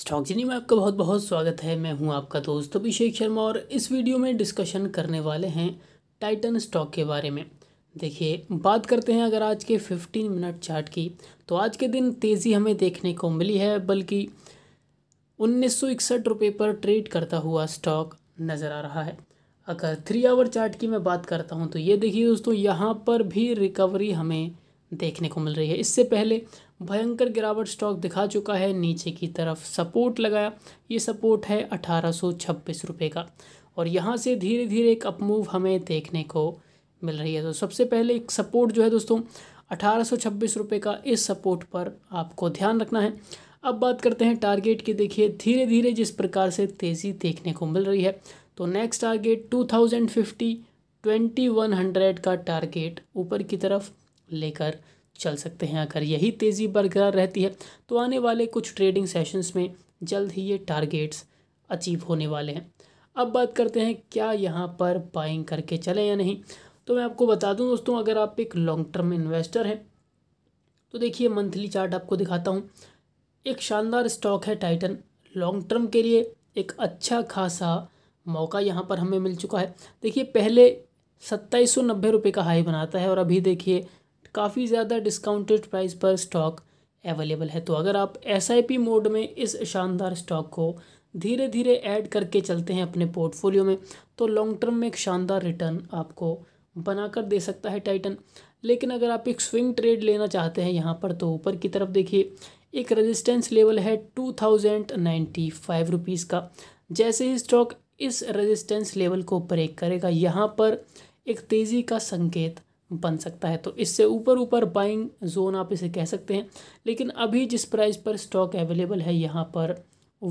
stock journey में आपका बहुत बहुत स्वागत है मैं हूं आपका दोस्त अभिषेक शर्मा और इस वीडियो में डिस्कशन करने वाले हैं टाइटन स्टॉक के बारे में देखिए बात करते हैं अगर आज के 15 मिनट चार्ट की तो आज के दिन तेज़ी हमें देखने को मिली है बल्कि उन्नीस सौ पर ट्रेड करता हुआ स्टॉक नज़र आ रहा है अगर थ्री आवर चार्ट की मैं बात करता हूँ तो ये देखिए दोस्तों यहाँ पर भी रिकवरी हमें देखने को मिल रही है इससे पहले भयंकर गिरावट स्टॉक दिखा चुका है नीचे की तरफ सपोर्ट लगाया ये सपोर्ट है अठारह रुपए का और यहाँ से धीरे धीरे एक अपमूव हमें देखने को मिल रही है तो सबसे पहले एक सपोर्ट जो है दोस्तों अठारह रुपए का इस सपोर्ट पर आपको ध्यान रखना है अब बात करते हैं टारगेट की देखिए धीरे धीरे जिस प्रकार से तेज़ी देखने को मिल रही है तो नेक्स्ट टारगेट वन हंड्रेड का टारगेट ऊपर की तरफ लेकर चल सकते हैं अगर यही तेज़ी बरकरार रहती है तो आने वाले कुछ ट्रेडिंग सेशंस में जल्द ही ये टारगेट्स अचीव होने वाले हैं अब बात करते हैं क्या यहाँ पर बाइंग करके चले या नहीं तो मैं आपको बता दूं दोस्तों अगर आप एक लॉन्ग टर्म इन्वेस्टर हैं तो देखिए मंथली चार्ट आपको दिखाता हूँ एक शानदार स्टॉक है टाइटन लॉन्ग टर्म के लिए एक अच्छा खासा मौका यहाँ पर हमें मिल चुका है देखिए पहले सत्ताईस सौ नब्बे रुपये का हाई बनाता है और अभी देखिए काफ़ी ज़्यादा डिस्काउंटेड प्राइस पर स्टॉक अवेलेबल है तो अगर आप एस मोड में इस शानदार स्टॉक को धीरे धीरे ऐड करके चलते हैं अपने पोर्टफोलियो में तो लॉन्ग टर्म में एक शानदार रिटर्न आपको बनाकर दे सकता है टाइटन लेकिन अगर आप एक स्विंग ट्रेड लेना चाहते हैं यहाँ पर तो ऊपर की तरफ देखिए एक रेजिस्टेंस लेवल है two thousand ninety five rupees का जैसे ही स्टॉक इस रेजिस्टेंस लेवल को ब्रेक करेगा यहाँ पर एक तेज़ी का संकेत बन सकता है तो इससे ऊपर ऊपर बाइंग जोन आप इसे कह सकते हैं लेकिन अभी जिस प्राइस पर स्टॉक अवेलेबल है यहाँ पर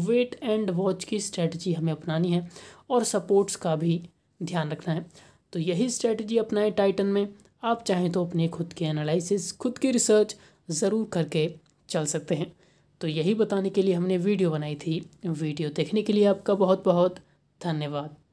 वेट एंड वॉच की स्ट्रेटजी हमें अपनानी है और सपोर्ट्स का भी ध्यान रखना है तो यही स्ट्रेटजी अपनाएं टाइटन में आप चाहें तो अपने खुद के एनालिसिस खुद की रिसर्च ज़रूर करके चल सकते हैं तो यही बताने के लिए हमने वीडियो बनाई थी वीडियो देखने के लिए आपका बहुत बहुत धन्यवाद